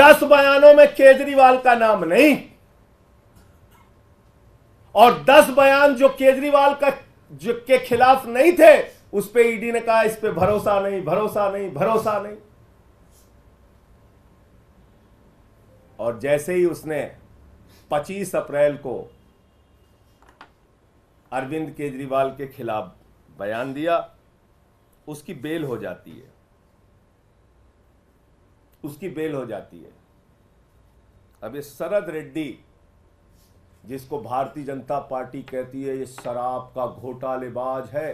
दस बयानों में केजरीवाल का नाम नहीं और दस बयान जो केजरीवाल का जो के खिलाफ नहीं थे उस पर ईडी ने कहा इस पर भरोसा नहीं भरोसा नहीं भरोसा नहीं और जैसे ही उसने 25 अप्रैल को अरविंद केजरीवाल के खिलाफ बयान दिया उसकी बेल हो जाती है उसकी बेल हो जाती है अब ये शरद रेड्डी जिसको भारतीय जनता पार्टी कहती है ये शराब का घोटालेबाज है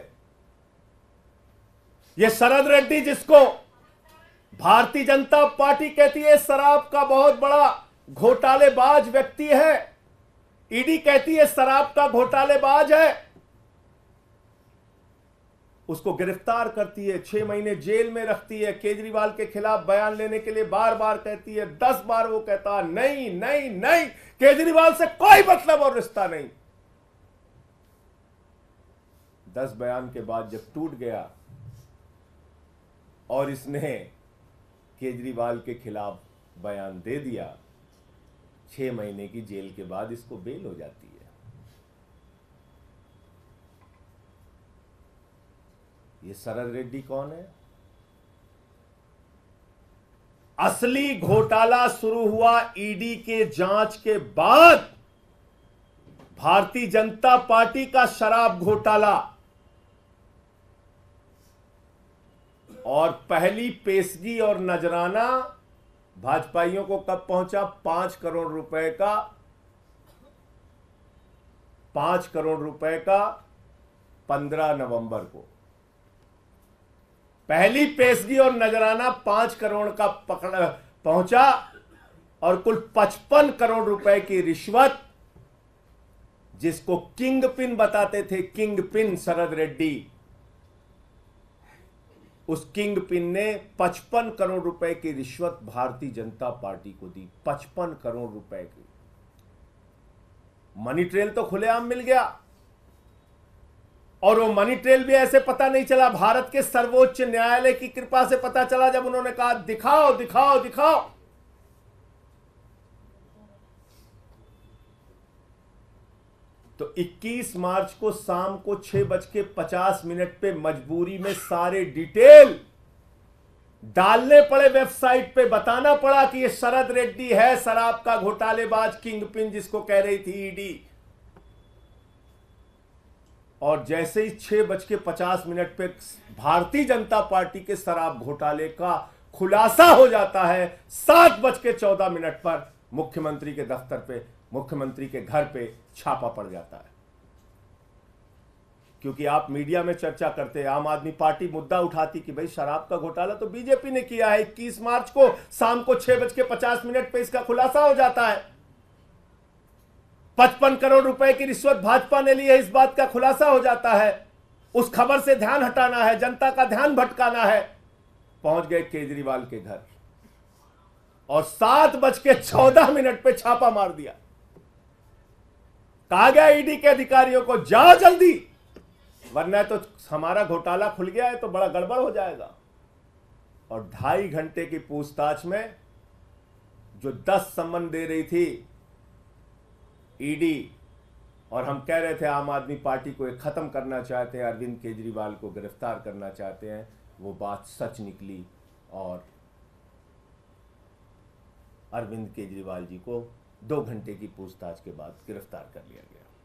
ये शरद रेड्डी जिसको भारतीय जनता पार्टी कहती है शराब का बहुत बड़ा घोटालेबाज व्यक्ति है ईडी कहती है शराब का घोटालेबाज है उसको गिरफ्तार करती है छह महीने जेल में रखती है केजरीवाल के खिलाफ बयान लेने के लिए बार बार कहती है दस बार वो कहता नहीं नहीं नहीं केजरीवाल से कोई मतलब और रिश्ता नहीं दस बयान के बाद जब टूट गया और इसने केजरीवाल के खिलाफ बयान दे दिया छह महीने की जेल के बाद इसको बेल हो जाती है ये सरद रेड्डी कौन है असली घोटाला शुरू हुआ ईडी के जांच के बाद भारतीय जनता पार्टी का शराब घोटाला और पहली पेशगी और नजराना भाजपाइयों को कब पहुंचा पांच करोड़ रुपए का पांच करोड़ रुपए का पंद्रह नवंबर को पहली पेशगी और नजराना पांच करोड़ का पकड़ पहुंचा और कुल पचपन करोड़ रुपए की रिश्वत जिसको किंग पिन बताते थे किंग पिन शरद रेड्डी उस किंग पिन ने पचपन करोड़ रुपए की रिश्वत भारतीय जनता पार्टी को दी पचपन करोड़ रुपए की मनी ट्रेल तो खुलेआम मिल गया और वो मनी ट्रेल भी ऐसे पता नहीं चला भारत के सर्वोच्च न्यायालय की कृपा से पता चला जब उन्होंने कहा दिखाओ दिखाओ दिखाओ तो 21 मार्च को शाम को छह बज के पचास मिनट पे मजबूरी में सारे डिटेल डालने पड़े वेबसाइट पे बताना पड़ा कि ये शरद रेड्डी है शराब का घोटालेबाज किंग पिन जिसको कह रही थी ईडी और जैसे ही छह बज के पचास मिनट पे भारतीय जनता पार्टी के शराब घोटाले का खुलासा हो जाता है सात बज के चौदह मिनट पर मुख्यमंत्री के दफ्तर पे मुख्यमंत्री के घर पे छापा पड़ जाता है क्योंकि आप मीडिया में चर्चा करते हैं आम आदमी पार्टी मुद्दा उठाती कि भाई शराब का घोटाला तो बीजेपी ने किया है इक्कीस मार्च को शाम को छह बज के पचास मिनट पर इसका खुलासा हो जाता है पचपन करोड़ रुपए की रिश्वत भाजपा ने ली है इस बात का खुलासा हो जाता है उस खबर से ध्यान हटाना है जनता का ध्यान भटकाना है पहुंच गए केजरीवाल के घर और सात बज के चौदह मिनट पे छापा मार दिया कहा गया ईडी के अधिकारियों को जाओ जल्दी वरना तो हमारा घोटाला खुल गया है तो बड़ा गड़बड़ हो जाएगा और ढाई घंटे की पूछताछ में जो दस संबंध दे रही थी ईडी और हम कह रहे थे आम आदमी पार्टी को एक ख़त्म करना चाहते हैं अरविंद केजरीवाल को गिरफ्तार करना चाहते हैं वो बात सच निकली और अरविंद केजरीवाल जी को दो घंटे की पूछताछ के बाद गिरफ्तार कर लिया गया